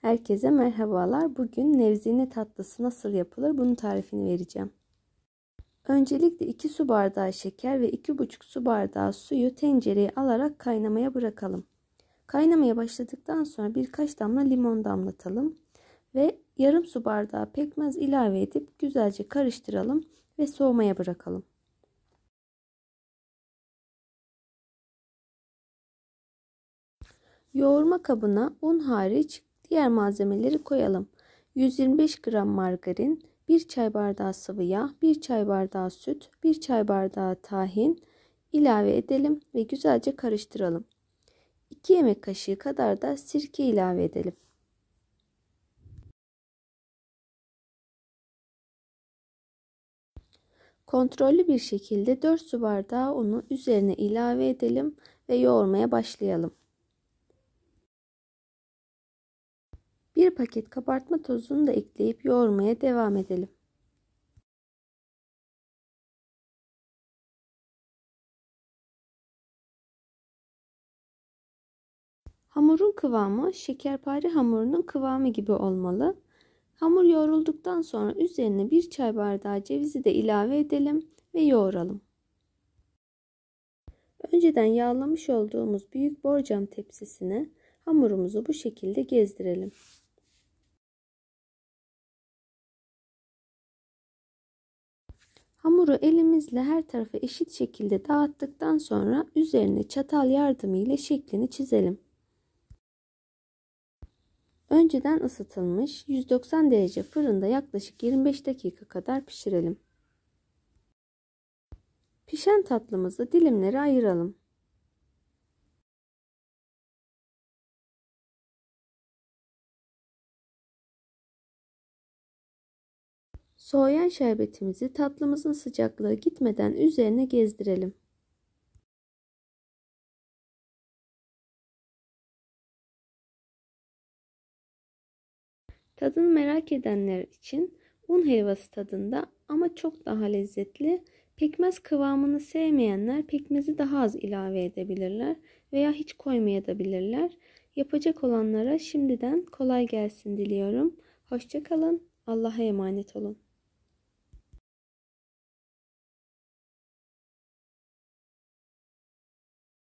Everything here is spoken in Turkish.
Herkese merhabalar. Bugün nevzine tatlısı nasıl yapılır bunun tarifini vereceğim. Öncelikle 2 su bardağı şeker ve 2,5 su bardağı suyu tencereye alarak kaynamaya bırakalım. Kaynamaya başladıktan sonra birkaç damla limon damlatalım ve yarım su bardağı pekmez ilave edip güzelce karıştıralım ve soğumaya bırakalım. Yoğurma kabına un hariç Diğer malzemeleri koyalım. 125 gram margarin, 1 çay bardağı sıvı yağ, 1 çay bardağı süt, 1 çay bardağı tahin ilave edelim ve güzelce karıştıralım. 2 yemek kaşığı kadar da sirke ilave edelim. Kontrollü bir şekilde 4 su bardağı unu üzerine ilave edelim ve yoğurmaya başlayalım. Bir paket kabartma tozunu da ekleyip yoğurmaya devam edelim. Hamurun kıvamı şekerpare hamurunun kıvamı gibi olmalı. Hamur yoğrulduktan sonra üzerine bir çay bardağı cevizi de ilave edelim ve yoğuralım. Önceden yağlamış olduğumuz büyük borcam tepsisine hamurumuzu bu şekilde gezdirelim. Hamuru elimizle her tarafa eşit şekilde dağıttıktan sonra üzerine çatal yardımıyla şeklini çizelim. Önceden ısıtılmış 190 derece fırında yaklaşık 25 dakika kadar pişirelim. Pişen tatlımızı dilimlere ayıralım. Soğuyan şerbetimizi tatlımızın sıcaklığı gitmeden üzerine gezdirelim. Tadını merak edenler için un helvası tadında ama çok daha lezzetli, pekmez kıvamını sevmeyenler pekmezi daha az ilave edebilirler veya hiç koymayabilirler. Yapacak olanlara şimdiden kolay gelsin diliyorum. Hoşçakalın, Allah'a emanet olun.